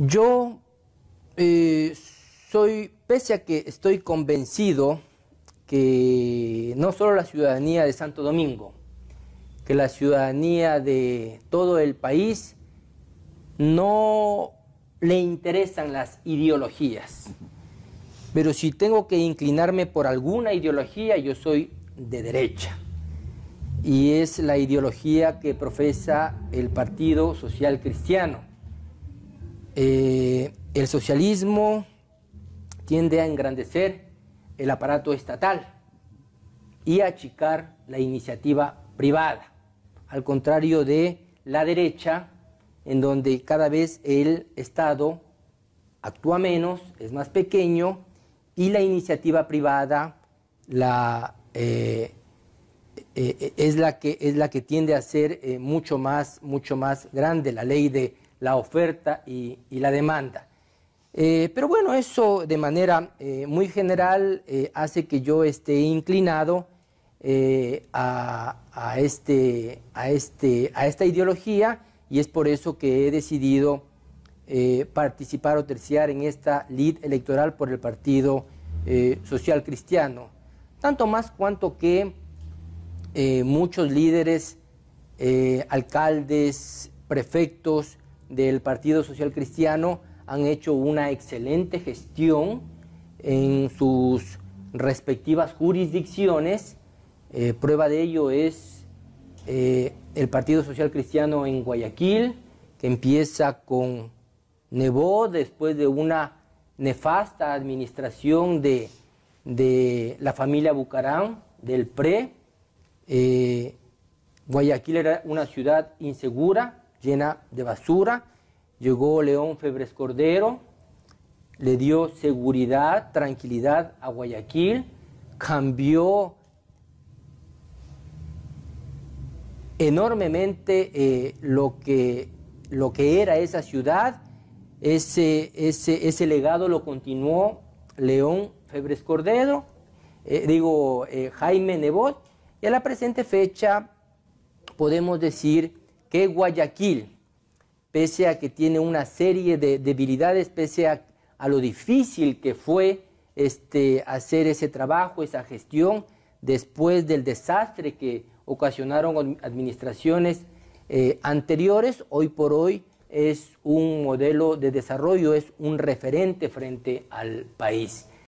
Yo eh, soy, pese a que estoy convencido que no solo la ciudadanía de Santo Domingo, que la ciudadanía de todo el país no le interesan las ideologías. Pero si tengo que inclinarme por alguna ideología, yo soy de derecha. Y es la ideología que profesa el Partido Social Cristiano eh, el socialismo tiende a engrandecer el aparato estatal y achicar la iniciativa privada, al contrario de la derecha, en donde cada vez el Estado actúa menos, es más pequeño, y la iniciativa privada eh, eh, es, la que, es la que tiende a ser mucho, más, mucho más grande. La ley de la oferta y, la demanda. Eh, pero bueno, eso de manera eh, muy general eh, hace que yo esté inclinado a, este, a, este, a esta ideología y es por eso que he decidido participar o terciar en esta lid electoral por el Partido Social Cristiano. Tanto más cuanto que muchos líderes, alcaldes, prefectos, del Partido Social Cristiano han hecho una excelente gestión en sus respectivas jurisdicciones. Eh, prueba de ello es eh, el Partido Social Cristiano en Guayaquil, que empieza con Nebo después de una nefasta administración de, la familia Bucarán, del PRE. Eh, Guayaquil era una ciudad insegura, llena de basura. Llegó León Febres Cordero, le dio seguridad, tranquilidad a Guayaquil, cambió enormemente eh, lo, que, lo que era esa ciudad. Ese, ese, legado lo continuó León Febres Cordero, eh, digo eh, Jaime Nebot, y a la presente fecha podemos decir que Guayaquil, pese a que tiene una serie de debilidades, pese a, lo difícil que fue este, hacer ese trabajo, esa gestión, después del desastre que ocasionaron administraciones eh, anteriores, hoy por hoy es un modelo de desarrollo, es un referente frente al país.